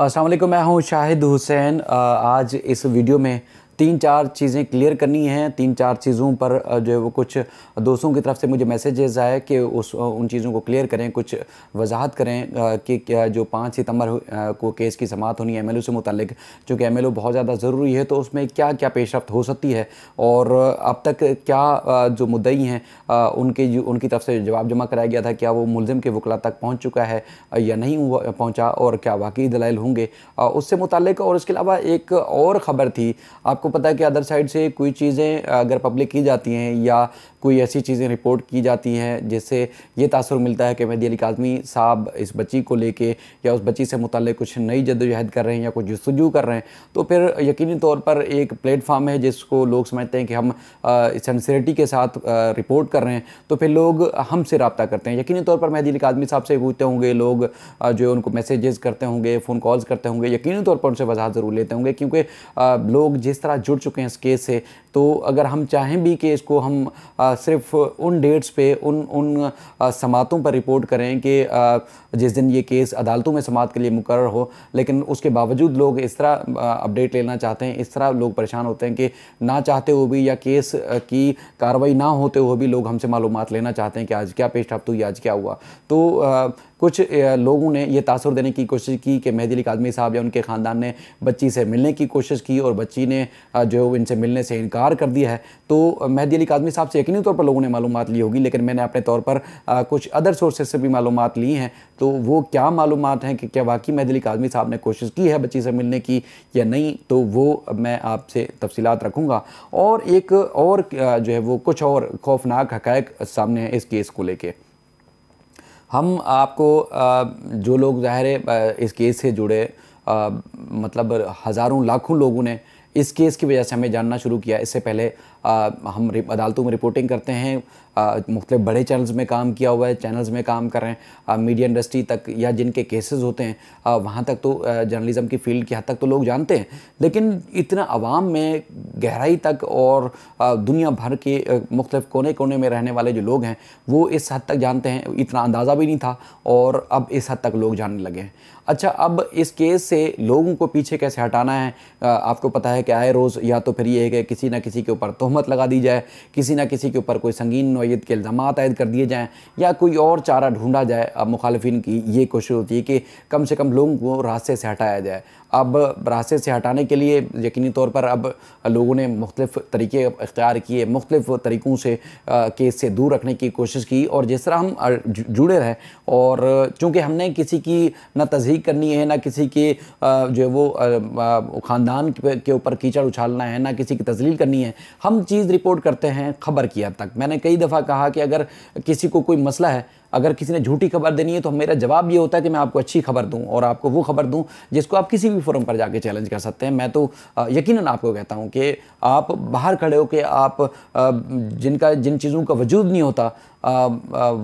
अस्सलाम मैं हूं शाहिद हुसैन आज इस वीडियो में तीन चार चीज़ें क्लियर करनी हैं तीन चार चीज़ों पर जो है वो कुछ दोस्तों की तरफ से मुझे मैसेजेस आए कि उस उन चीज़ों को क्लियर करें कुछ वजाहत करें कि क्या जो पाँच सितंबर को केस की समात होनी है एम से मुतलिक चूँकि एम बहुत ज़्यादा ज़रूरी है तो उसमें क्या क्या पेशरफ हो सकती है और अब तक क्या जो मुद्दई हैं उनके उनकी तरफ से जवाब जमा कराया गया था क्या वो मुलजम के वकला तक पहुँच चुका है या नहीं पहुँचा और क्या वाकई दलाइल होंगे उससे मुतल और इसके अलावा एक और ख़बर थी आप आपको पता है कि अदर साइड से कोई चीज़ें अगर पब्लिक की जाती हैं या कोई ऐसी चीज़ें रिपोर्ट की जाती हैं जिससे ये तासर मिलता है कि मेहदी अली काजमी साहब इस बच्ची को लेके या उस बच्ची से मुतल कुछ नई जदोजहद कर रहे हैं या कुछ जस्तजू कर रहे हैं तो फिर यकीनी तौर पर एक प्लेटफार्म है जिसको लोग समझते हैं कि हम सेंसरिटी के साथ रिपोर्ट कर रहे हैं तो फिर लोग हमसे रबता करते हैं यकीनी तौर पर मेहदी अली काजमी साहब से पूछते होंगे लोग जो उनको मैसेजेस करते होंगे फ़ोन कॉल्स करते होंगे यकीनी तौर पर उनसे वजह ज़रूर लेते होंगे क्योंकि लोग जिस तरह तरह जुड़ चुके हैं इस केस से तो अगर हम चाहें भी कि इसको हम सिर्फ उन डेट्स पे उन उन समातों पर रिपोर्ट करें कि जिस दिन ये केस अदालतों में समात के लिए मुकर हो लेकिन उसके बावजूद लोग इस तरह अपडेट लेना चाहते हैं इस तरह लोग परेशान होते हैं कि ना चाहते हुए भी या केस की कार्रवाई ना होते हुए भी लोग हमसे मालूम लेना चाहते हैं कि आज क्या पेश रफ्त तो आज क्या हुआ तो कुछ लोगों ने यह तासर देने की कोशिश की कि मेहदी अली कादमी साहब या उनके ख़ानदान ने बच्ची से मिलने की कोशिश की और बच्ची ने जो इनसे मिलने से इनकार कर दिया है तो मेहदी अली कादमी साहब से यकीनी तौर पर लोगों ने मालूम ली होगी लेकिन मैंने अपने तौर पर कुछ अदर सोर्सेज से भी मालूम ली हैं तो वो क्या मालूम हैं कि क्या वाकई मेहदी अली कादमी साहब ने कोशिश की है बच्ची से मिलने की या नहीं तो वो मैं आपसे तफसी रखूँगा और एक और जो है वो कुछ और खौफनाक हकैक़ सामने हैं इस केस को लेकर हम आपको जो लोग ज़ाहिर है इस केस से जुड़े मतलब हज़ारों लाखों लोगों ने इस केस की वजह से हमें जानना शुरू किया इससे पहले आ, हम अदालतों में रिपोर्टिंग करते हैं मुख्तु बड़े चैनल्स में काम किया हुआ है चैनल्स में काम कर रहे हैं मीडिया इंडस्ट्री तक या जिनके केसेस होते हैं वहाँ तक तो जर्नलिज़म की फील्ड की हद तक तो लोग जानते हैं लेकिन इतना आवाम में गहराई तक और आ, दुनिया भर के मुख्त कोने कोने में रहने वाले जो लोग हैं वो इस हद तक जानते हैं इतना अंदाज़ा भी नहीं था और अब इस हद तक लोग जानने लगे हैं अच्छा अब इस केस से लोगों को पीछे कैसे हटाना है आपको पता है कि आए रोज़ या तो फिर ये है कि किसी ना किसी के ऊपर तो तहमत लगा दी जाए किसी ना किसी के ऊपर कोई संगीन नोयत के इल्ज़ाम आयद कर दिए जाएँ या कोई और चारा ढूंढा जाए अब मुखालफन की ये कोशिश होती है कि कम से कम लोगों को रास्ते से हटाया जाए अब रास्ते से हटाने के लिए यकीनी तौर पर अब लोगों ने मुख्तलिफ़ तरीके इख्तियार किए मुख्तलिफ़ तरीक़ों से केस से दूर रखने की कोशिश की और जिस तरह हम जुड़े रहे और चूँकि हमने किसी की ना तस्दीक करनी है ना किसी के जो है वो ख़ानदान के ऊपर कीचड़ उछालना है ना किसी की तजलील करनी है हम चीज़ रिपोर्ट करते हैं खबर की हद तक मैंने कई दफ़ा कहा कि अगर किसी को कोई मसला है अगर किसी ने झूठी खबर देनी है तो मेरा जवाब ये होता है कि मैं आपको अच्छी खबर दूं और आपको वो खबर दूं जिसको आप किसी भी फोरम पर जाके चैलेंज कर सकते हैं मैं तो यकीनन आपको कहता हूं कि आप बाहर खड़े हो के आप जिनका जिन चीज़ों का वजूद नहीं होता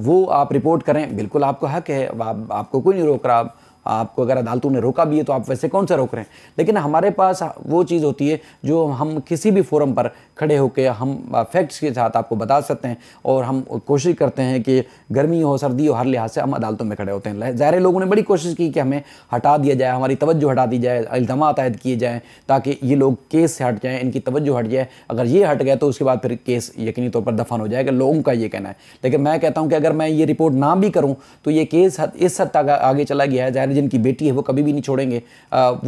वो आप रिपोर्ट करें बिल्कुल आपको हक है आप, आपको कोई नहीं रोक रहा आपको अगर अदालतों ने रोका भी है तो आप वैसे कौन सा रोक रहे हैं लेकिन हमारे पास वो चीज़ होती है जो हम किसी भी फोरम पर खड़े होकर हम फैक्ट्स के साथ आपको बता सकते हैं और हम कोशिश करते हैं कि गर्मी हो सर्दी हो हर लिहाज से हम अदालतों में खड़े होते हैं ज़ाहिर लोगों ने बड़ी कोशिश की कि हमें हटा दिया जाए हमारी तवज्जो हटा दी जाए इल्ज़ाम आयद किए जाएँ ताकि ये लोग केस से हट जाएँ इनकी तवज्जो हट जाए अगर ये हट गया तो उसके बाद फिर केस यकीनी तौर पर दफन हो जाएगा लोगों का ये कहना है लेकिन मैं कहता हूँ कि अगर मैं ये रिपोर्ट ना भी करूँ तो ये केस इस हद तक आगे चला गया है जाहिर जिनकी बेटी है वो कभी भी नहीं छोड़ेंगे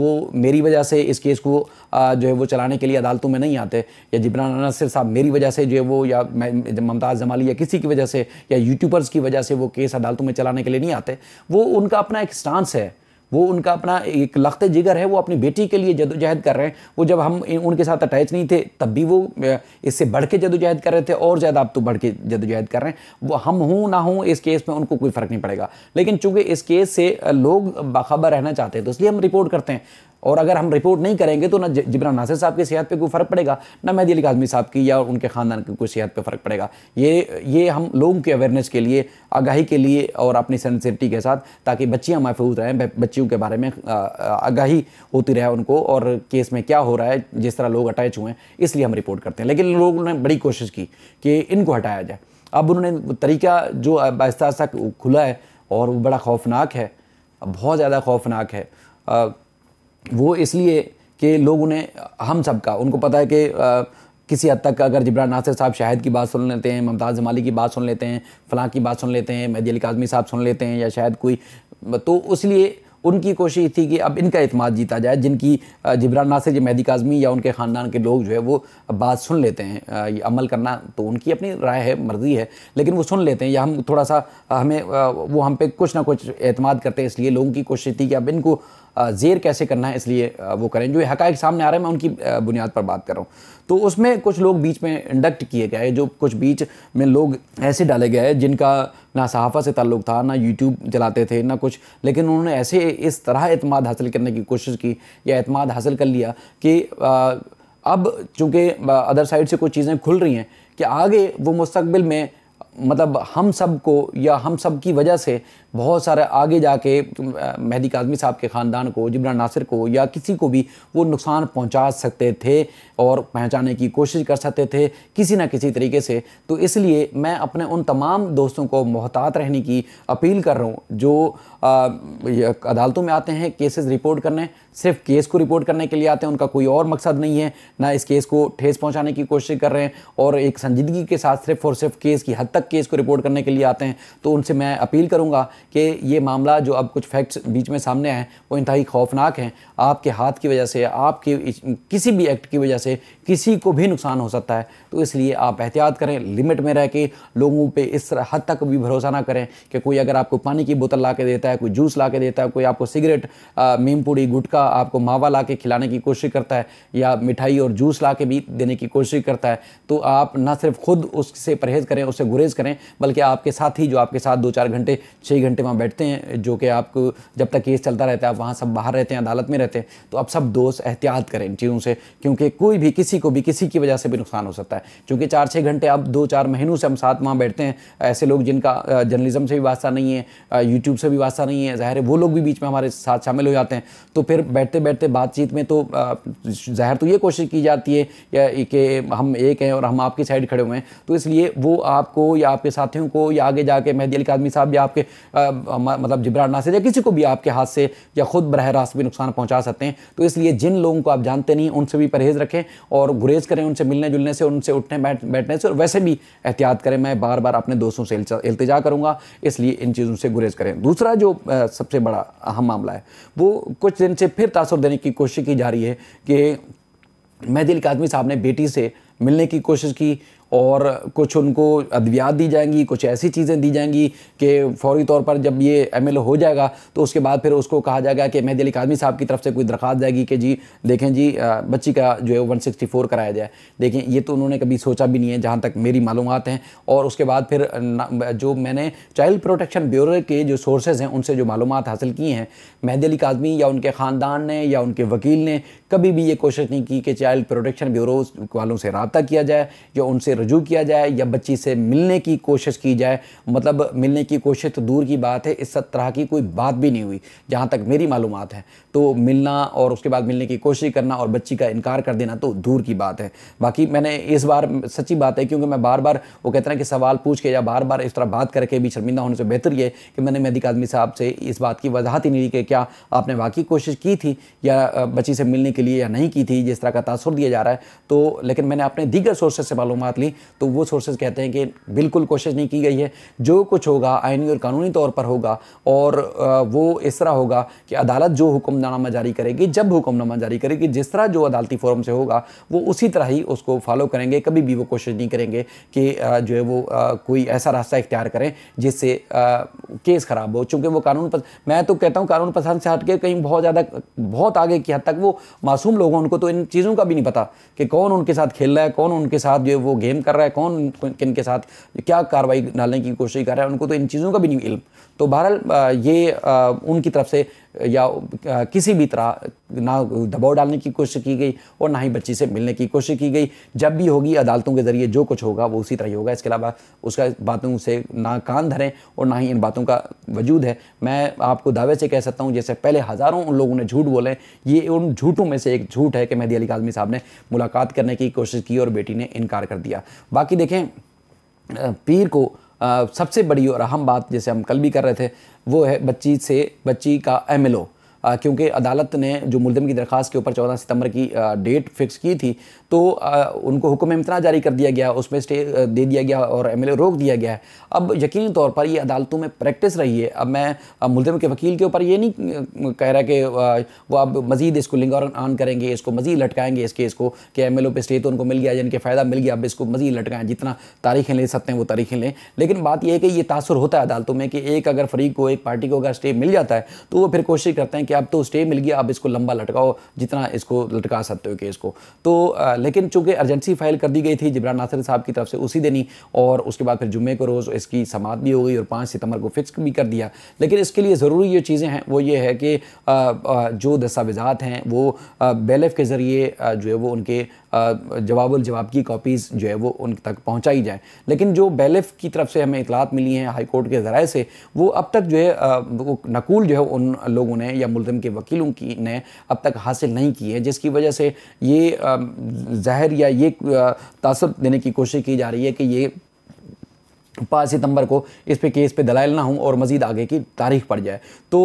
वो मेरी वजह से इस केस को जो है वो चलाने के लिए अदालतों में नहीं आते या जिब्रान नसर साहब मेरी वजह से जो है वो या ममताज़ जमाली या किसी की वजह से या यूट्यूबर्स की वजह से वो केस अदालतों में चलाने के लिए नहीं आते वो उनका अपना एक स्टांस है वो उनका अपना एक लखते जिगर है वो अपनी बेटी के लिए जदोजहद कर रहे हैं वो जब हम उनके साथ अटैच नहीं थे तब भी वो इससे बढ़ के जदोजहद कर रहे थे और ज़्यादा अब तो बढ़ के जदोजहद कर रहे हैं वो हम हों ना हूँ इस केस में उनको कोई फ़र्क नहीं पड़ेगा लेकिन चूँकि इस केस से लोग बाखबर रहना चाहते हैं तो इसलिए हम रिपोर्ट करते हैं और अगर हम रिपोर्ट नहीं करेंगे तो ना जिबरा नासिर साहब की सेहत पे कोई फ़र्क पड़ेगा ना मेहदी अली काजमी साहब की या उनके ख़ानदान की कोई सेहत पे फ़र्क पड़ेगा ये ये हम लोगों की अवेयरनेस के लिए आगाही के लिए और अपनी सेंसिटिविटी के साथ ताकि बच्चियाँ महफूज रहें बच्चे सचिव के बारे में आगाही होती रहे उनको और केस में क्या हो रहा है जिस तरह लोग अटैच हुए हैं इसलिए हम रिपोर्ट करते हैं लेकिन लोगों ने बड़ी कोशिश की कि इनको हटाया जाए अब उन्होंने तरीका जो आहिस्ता आहिस्ता खुला है और वो बड़ा खौफनाक है बहुत ज़्यादा खौफनाक है वो इसलिए कि लोग उन्हें हम सब का उनको पता है कि किसी हद तक अगर जिब्रान नासिर साहब शाहिद की बात सुन लेते हैं ममताज़ जमाली की बात सुन लेते हैं फ़लाँ की बात सुन लेते हैं मेहदी अली काजमी साहब सुन लेते हैं या शायद कोई तो इसलिए उनकी कोशिश थी कि अब इनका अतमाद जीता जाए जिनकी जबरान नासिर मेहदी काजमी या उनके ख़ानदान के लोग जो है वो बात सुन लेते हैं अमल करना तो उनकी अपनी राय है मर्ज़ी है लेकिन वो सुन लेते हैं या हम थोड़ा सा हमें वो हम पे कुछ ना कुछ अतमाद करते हैं इसलिए लोगों की कोशिश थी कि अब इनको जेर कैसे करना है इसलिए वो करें जो हक़ सामने आ रहे हैं मैं उनकी बुनियाद पर बात कर रहा हूँ तो उसमें कुछ लोग बीच में इंडक्ट किए गए जो कुछ बीच में लोग ऐसे डाले गए जिनका ना सहाफ़ा से ताल्लुक़ था ना यूट्यूब चलाते थे ना कुछ लेकिन उन्होंने ऐसे इस तरह अतमाद हासिल करने की कोशिश की या अतमाद हासिल कर लिया कि अब चूँकि अदर साइड से कुछ चीज़ें खुल रही हैं कि आगे वो मुस्तबिल में मतलब हम सब को या हम सब की वजह से बहुत सारे आगे जाके मेहदी काजमी साहब के ख़ानदान को जिब्रान नासिर को या किसी को भी वो नुकसान पहुंचा सकते थे और पहुंचाने की कोशिश कर सकते थे किसी ना किसी तरीके से तो इसलिए मैं अपने उन तमाम दोस्तों को मोहतात रहने की अपील कर रहा हूँ जो आ, अदालतों में आते हैं केसेस रिपोर्ट करने सिर्फ केस को रिपोर्ट करने के लिए आते हैं उनका कोई और मकसद नहीं है ना इस केस को ठेस पहुँचाने की कोशिश कर रहे हैं और एक संजीदगी के साथ सिर्फ और सिर्फ केस की हद तक तक केस को रिपोर्ट करने के लिए आते हैं तो उनसे मैं अपील करूँगा कि ये मामला जो अब कुछ फैक्ट्स बीच में सामने आए वो इंतहाई खौफनाक हैं आपके हाथ की वजह से आपके किसी भी एक्ट की वजह से किसी को भी नुकसान हो सकता है तो इसलिए आप एहतियात करें लिमिट में रह के लोगों पर इस हद तक भी भरोसा ना करें कि कोई अगर आपको पानी की बोतल ला के देता है कोई जूस ला के देता है कोई आपको सिगरेट मीमपूड़ी गुटखा आपको मावा ला खिलाने की कोशिश करता है या मिठाई और जूस ला के भी देने की कोशिश करता है तो आप ना सिर्फ खुद उससे परहेज़ करें उससे गुरेज कोशिश करें बल्कि आपके साथ ही जो आपके साथ दो चार घंटे छः घंटे वहाँ बैठते हैं जो कि आपको जब तक केस चलता रहता है आप वहाँ सब बाहर रहते हैं अदालत में रहते हैं तो आप सब दोस्त एहतियात करें इन चीज़ों से क्योंकि कोई भी किसी को भी किसी की वजह से भी नुकसान हो सकता है क्योंकि चार छः घंटे आप दो चार महीनों से हम साथ वहाँ बैठते हैं ऐसे लोग जिनका जर्नलिज्म से भी वास्ता नहीं है यूट्यूब से भी वास्ता नहीं है ज़ाहिर है वो लोग भी बीच में हमारे साथ शामिल हो जाते हैं तो फिर बैठते बैठते बातचीत में तो ज़ाहिर तो ये कोशिश की जाती है कि हम एक हैं और हम आपकी साइड खड़े हुए हैं तो इसलिए वो आपको या आपके साथियों को या आगे जाके मेहदी अली आदमी साहब या आपके आ, मतलब जिब्रान नासिर या किसी को भी आपके हाथ से या खुद बरह रास्त भी नुकसान पहुँचा सकते हैं तो इसलिए जिन लोगों को आप जानते नहीं उनसे भी परहेज़ रखें और गुरेज करें उनसे मिलने जुलने से उनसे उठने बैठने से और वैसे भी एहतियात करें मैं बार बार अपने दोस्तों से इल्तजा करूँगा इसलिए इन चीज़ों से गुरेज करें दूसरा जो सबसे बड़ा अहम मामला है वो कुछ दिन से फिर तासर देने की कोशिश की जा रही है कि के आदमी साहब ने बेटी से मिलने की कोशिश की और कुछ उनको अद्वियात दी जाएंगी कुछ ऐसी चीज़ें दी जाएंगी कि फौरी तौर पर जब ये एम हो जाएगा तो उसके बाद फिर उसको कहा जाएगा कि मेहदी अली कादमी साहब की तरफ से कोई दरख्वास्त जाएगी कि जी देखें जी बच्ची का जो है वन सिक्सटी फोर कराया जाए देखें ये तो उन्होंने कभी सोचा भी नहीं है जहाँ तक मेरी मालूम हैं और उसके बाद फिर जो मैंने चाइल्ड प्रोटेक्शन ब्यूरो के जो सोर्सेज हैं उनसे जो मालूम हासिल की हैं मेहदी अली कादमी या उनके ख़ानदान ने या उनके वकील ने कभी भी ये कोशिश नहीं की कि चाइल्ड प्रोटेक्शन ब्यूरो वालों से रबता किया जाए या उनसे रजू किया जाए या बच्ची से मिलने की कोशिश की जाए मतलब मिलने की कोशिश तो दूर की बात है इस तरह की कोई बात भी नहीं हुई जहाँ तक मेरी मालूम है तो मिलना और उसके बाद मिलने की कोशिश करना और बच्ची का इनकार कर देना तो दूर की बात है बाकी मैंने इस बार सच्ची बात है क्योंकि मैं बार बार वो कहते हैं कि सवाल पूछ के या बार बार इस तरह बात करके भी शर्मिंदा होने से बेहतर ये कि मैंने मेहदी आदमी साहब से इस बात की वजाहत ही नहीं दी कि क्या आपने वाकई कोशिश की थी या बच्ची से मिलने के लिए या नहीं की थी जिस तरह का तासर दिया जा रहा है तो लेकिन मैंने अपने दीगर सोर्सेज से मालूम ली होगी तो वो सोर्सेज कहते हैं कि बिल्कुल कोशिश नहीं की गई है जो कुछ होगा आइनी और कानूनी तौर पर होगा और वो इस तरह होगा कि अदालत जो हुक्मनामा जारी करेगी जब हुक्मनामा जारी करेगी जिस तरह जो अदालती फोरम से होगा वो उसी तरह ही उसको फॉलो करेंगे कभी भी वो कोशिश नहीं करेंगे कि जो है वो कोई ऐसा रास्ता इख्तियार करें जिससे केस ख़राब हो चूँकि वो कानून पस... मैं तो कहता हूँ कानून पसंद से हट के कहीं बहुत ज़्यादा बहुत आगे की हद तक वो मासूम लोगों उनको तो इन चीज़ों का भी नहीं पता कि कौन उनके साथ खेल रहा है कौन उनके साथ जो है वो गेम कर रहा है कौन किन के साथ क्या कार्रवाई डालने की कोशिश कर रहा है उनको तो इन चीज़ों का भी नहीं इल्म तो बहरहाल ये उनकी तरफ से या किसी भी तरह ना दबाव डालने की कोशिश की गई और ना ही बच्ची से मिलने की कोशिश की गई जब भी होगी अदालतों के ज़रिए जो कुछ होगा वो उसी तरह ही होगा इसके अलावा उसका बातों से ना कान धरें और ना ही इन बातों का वजूद है मैं आपको दावे से कह सकता हूँ जैसे पहले हज़ारों उन लोगों ने झूठ बोले ये उन झूठों में से एक झूठ है कि मेहदी अली काजमी साहब ने मुलाकात करने की कोशिश की और बेटी ने इनकार कर दिया बाकी देखें पीर को सबसे बड़ी और अहम बात जैसे हम कल भी कर रहे थे वो है बच्ची से बच्ची का एम क्योंकि अदालत ने जो मुलिम की दरख्वास्त के ऊपर चौदह सितंबर की डेट फिक्स की थी तो आ, उनको हुक्म इम्तना जारी कर दिया गया उसमें स्टे दे दिया गया और एम रोक दिया गया है अब यकीनी तौर पर ये अदालतों में प्रैक्टिस रही है अब मैं मुलजम के वकील के ऊपर ये नहीं कह रहा कि वो अब मज़ीद इसको लिंग और ऑन करेंगे इसको मज़ीद लटकाएंगे इस केस को कि एम एल पे स्टे तो उनको मिल गया जिनके फ़ायदा मिल गया अब इसको मज़ीद लटकाएं जितना तारीखें ले सकते हैं वो तारीखें लें लेकिन बात यह है कि ये तासर होता है अदालतों में कि एक अगर फरीक को एक पार्टी को अगर स्टे मिल जाता है तो वो फिर कोशिश करते हैं कि अब तो स्टे मिल गया अब इसको लंबा लटकाओ जितना इसको लटका सकते हो केस को तो लेकिन चूंकि अर्जेंसी फाइल कर दी गई थी जिबरान नासिर साहब की तरफ से उसी दिन ही और उसके बाद फिर जुम्मे को रोज़ इसकी समाप्त भी हो गई और पाँच सितंबर को फिक्स भी कर दिया लेकिन इसके लिए ज़रूरी जो चीज़ें हैं वो ये है कि जो दस्तावेज़ात हैं वो बेलफ के ज़रिए जो है वो उनके जवाब जवाब की कॉपीज़ जो है वो उन तक पहुँचाई जाएँ लेकिन जो बेलफ की तरफ से हमें इतलात मिली हैं हाई कोर्ट के ज़राए से वो अब तक जो है वो नकूल जो है उन लोगों ने या मुलम के वकीलों की ने अब तक हासिल नहीं की है जिसकी वजह से ये जहर या ये तासर देने की कोशिश की जा रही है कि ये पाँच सितंबर को इस पे केस पे दलाल ना हूँ और मज़ीद आगे की तारीख पड़ जाए तो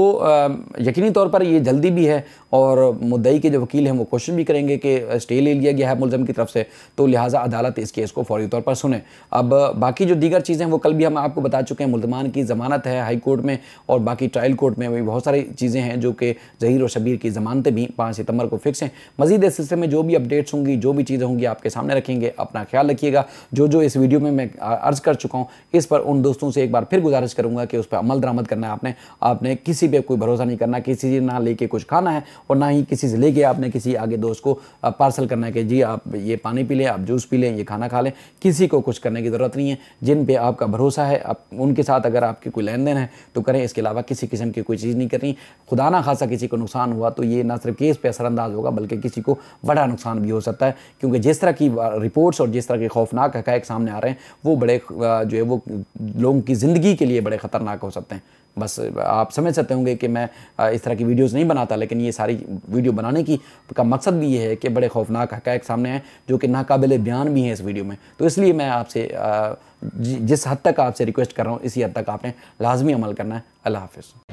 यकीनी तौर पर ये जल्दी भी है और मुद्दई के जो वकील हैं वो क्वेश्चन भी करेंगे कि स्टे ले लिया गया है मुलजम की तरफ से तो लिहाजा अदालत इस केस को फौरी तौर पर सुने अब बाकी जो दीगर चीज़ें वो कल भी हम आपको बता चुके हैं मुलजमान की ज़मानत है हाई कोर्ट में और बाकी ट्रायल कोर्ट में भी बहुत सारी चीज़ें हैं जो कि जहीर और शबीर की ज़मानतें भी पाँच सितंबर को फिक्स हैं मजीद इस सिलसिले में जो भी अपडेट्स होंगी जो भी चीज़ें होंगी आपके सामने रखेंगे अपना ख्याल रखिएगा जो जो इस वीडियो में मैं अर्ज़ कर चुका हूँ इस पर उन दोस्तों से एक बार फिर गुजारिश करूंगा कि उस पर अमल दरामद करना है आपने आपने किसी पर कोई भरोसा नहीं करना किसी से ना लेके कुछ खाना है और ना ही किसी से लेके आपने किसी आगे दोस्त को पार्सल करना है कि जी आप ये पानी पी लें आप जूस पी लें ये खाना खा लें किसी को कुछ करने की ज़रूरत नहीं है जिन पर आपका भरोसा है आप उनके साथ अगर आपकी कोई लेन देन है तो करें इसके अलावा किसी किस्म की कोई चीज़ नहीं करनी खुदा ना खासा किसी को नुकसान हुआ तो ये ना सिर्फ केस पर असरअंदाज होगा बल्कि किसी को बड़ा नुकसान भी हो सकता है क्योंकि जिस तरह की रिपोर्ट्स और जिस तरह के खौफनाक हक सामने आ रहे हैं वो बड़े जो है वो लोगों की ज़िंदगी के लिए बड़े ख़तरनाक हो सकते हैं बस आप समझ सकते होंगे कि मैं इस तरह की वीडियोस नहीं बनाता लेकिन ये सारी वीडियो बनाने की का मकसद भी ये है कि बड़े खौफनाक हकैक सामने हैं जो कि नाकबिल बयान भी हैं इस वीडियो में तो इसलिए मैं आपसे जिस हद तक आपसे रिक्वेस्ट कर रहा हूँ इसी हद तक आपने लाजमी अमल करना है अल्लाह हाफिज़